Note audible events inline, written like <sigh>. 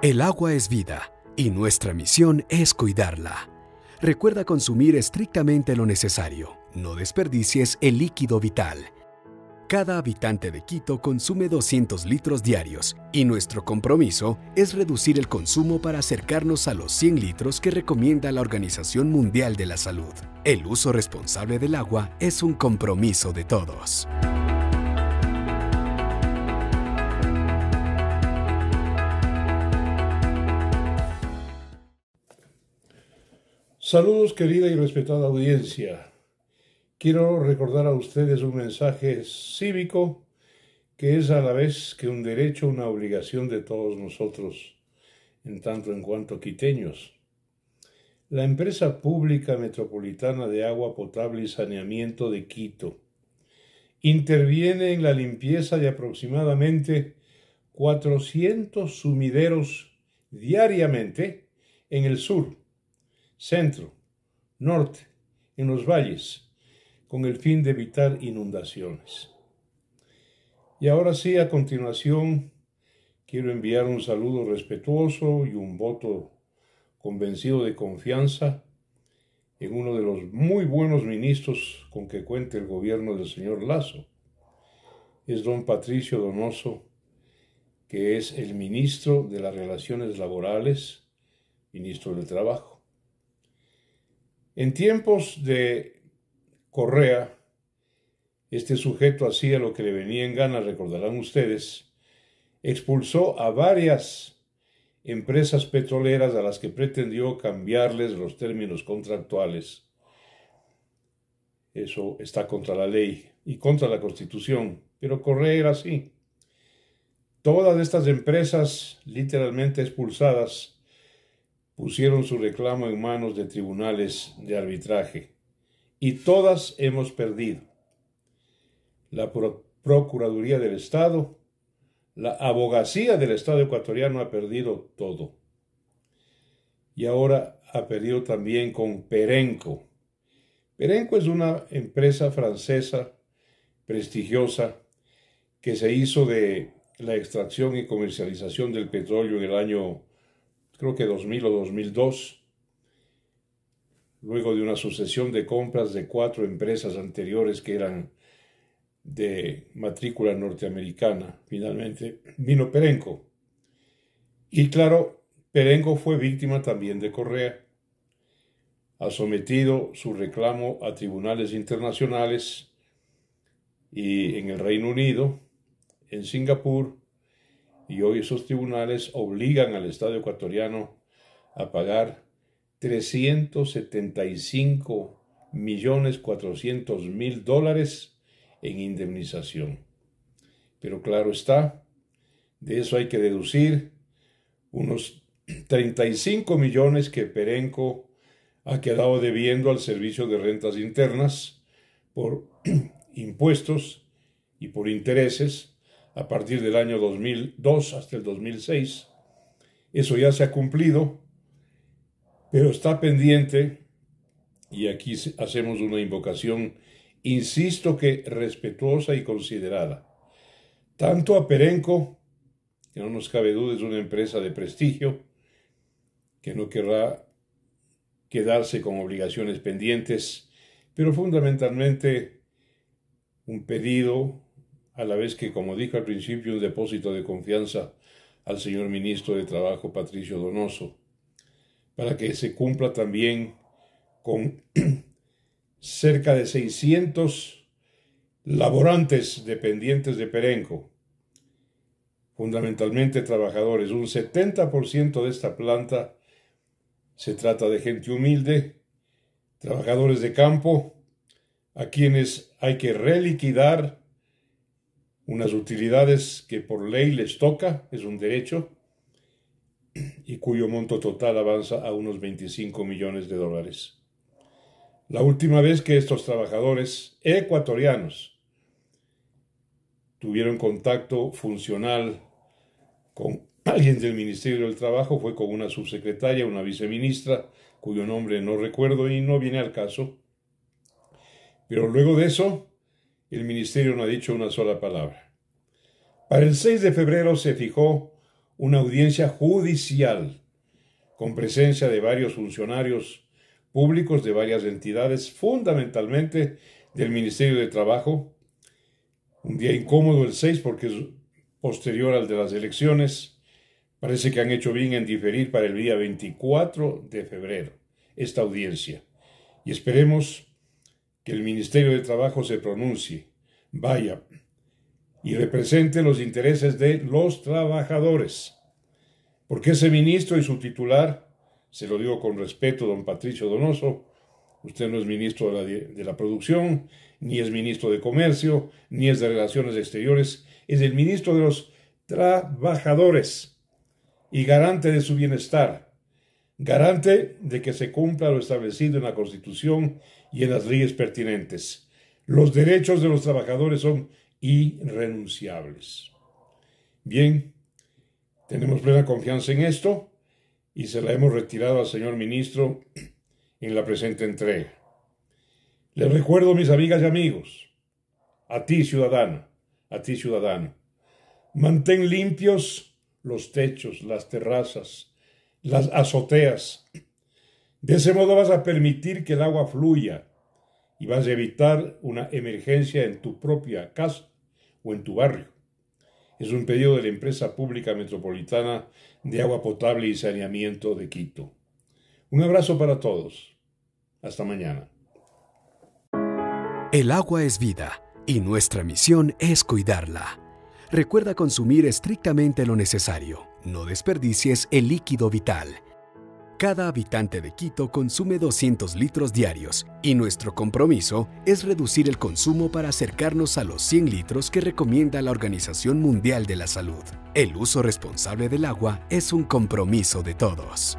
El agua es vida y nuestra misión es cuidarla. Recuerda consumir estrictamente lo necesario. No desperdicies el líquido vital. Cada habitante de Quito consume 200 litros diarios y nuestro compromiso es reducir el consumo para acercarnos a los 100 litros que recomienda la Organización Mundial de la Salud. El uso responsable del agua es un compromiso de todos. Saludos querida y respetada audiencia. Quiero recordar a ustedes un mensaje cívico que es a la vez que un derecho, una obligación de todos nosotros, en tanto en cuanto quiteños. La empresa pública metropolitana de agua potable y saneamiento de Quito interviene en la limpieza de aproximadamente 400 sumideros diariamente en el sur centro, norte, en los valles, con el fin de evitar inundaciones. Y ahora sí, a continuación, quiero enviar un saludo respetuoso y un voto convencido de confianza en uno de los muy buenos ministros con que cuenta el gobierno del señor Lazo. Es don Patricio Donoso, que es el ministro de las Relaciones Laborales, ministro del Trabajo. En tiempos de Correa, este sujeto hacía lo que le venía en gana, recordarán ustedes, expulsó a varias empresas petroleras a las que pretendió cambiarles los términos contractuales. Eso está contra la ley y contra la Constitución, pero Correa era así. Todas estas empresas literalmente expulsadas pusieron su reclamo en manos de tribunales de arbitraje y todas hemos perdido. La Procuraduría del Estado, la abogacía del Estado ecuatoriano ha perdido todo. Y ahora ha perdido también con Perenco. Perenco es una empresa francesa prestigiosa que se hizo de la extracción y comercialización del petróleo en el año creo que 2000 o 2002, luego de una sucesión de compras de cuatro empresas anteriores que eran de matrícula norteamericana, finalmente vino Perenco. Y claro, Perenco fue víctima también de Correa. Ha sometido su reclamo a tribunales internacionales y en el Reino Unido, en Singapur, y hoy esos tribunales obligan al Estado ecuatoriano a pagar 375 millones 400 mil dólares en indemnización. Pero claro está, de eso hay que deducir unos 35 millones que Perenco ha quedado debiendo al Servicio de Rentas Internas por <clears throat> impuestos y por intereses a partir del año 2002 hasta el 2006. Eso ya se ha cumplido, pero está pendiente, y aquí hacemos una invocación, insisto que respetuosa y considerada, tanto a Perenco, que no nos cabe duda es una empresa de prestigio, que no querrá quedarse con obligaciones pendientes, pero fundamentalmente un pedido, a la vez que, como dijo al principio, un depósito de confianza al señor ministro de Trabajo, Patricio Donoso, para que se cumpla también con <clears throat> cerca de 600 laborantes dependientes de Perenco, fundamentalmente trabajadores. Un 70% de esta planta se trata de gente humilde, trabajadores de campo, a quienes hay que reliquidar unas utilidades que por ley les toca, es un derecho, y cuyo monto total avanza a unos 25 millones de dólares. La última vez que estos trabajadores ecuatorianos tuvieron contacto funcional con alguien del Ministerio del Trabajo fue con una subsecretaria, una viceministra, cuyo nombre no recuerdo y no viene al caso. Pero luego de eso, el ministerio no ha dicho una sola palabra. Para el 6 de febrero se fijó una audiencia judicial con presencia de varios funcionarios públicos de varias entidades, fundamentalmente del Ministerio de Trabajo. Un día incómodo el 6 porque es posterior al de las elecciones. Parece que han hecho bien en diferir para el día 24 de febrero esta audiencia. Y esperemos que el Ministerio de Trabajo se pronuncie, vaya, y represente los intereses de los trabajadores. Porque ese ministro y su titular, se lo digo con respeto, don Patricio Donoso, usted no es ministro de la, producción, ni es ministro de comercio, ni es de relaciones exteriores, es el ministro de los trabajadores y garante de su bienestar garante de que se cumpla lo establecido en la Constitución y en las leyes pertinentes. Los derechos de los trabajadores son irrenunciables. Bien, tenemos plena confianza en esto y se la hemos retirado al señor ministro en la presente entrega. Les recuerdo, mis amigas y amigos, a ti ciudadano, a ti ciudadano, mantén limpios los techos, las terrazas, las azoteas. De ese modo vas a permitir que el agua fluya y vas a evitar una emergencia en tu propia casa o en tu barrio. Es un pedido de la empresa pública metropolitana de agua potable y saneamiento de Quito. Un abrazo para todos. Hasta mañana. El agua es vida y nuestra misión es cuidarla. Recuerda consumir estrictamente lo necesario. No desperdicies el líquido vital. Cada habitante de Quito consume 200 litros diarios y nuestro compromiso es reducir el consumo para acercarnos a los 100 litros que recomienda la Organización Mundial de la Salud. El uso responsable del agua es un compromiso de todos.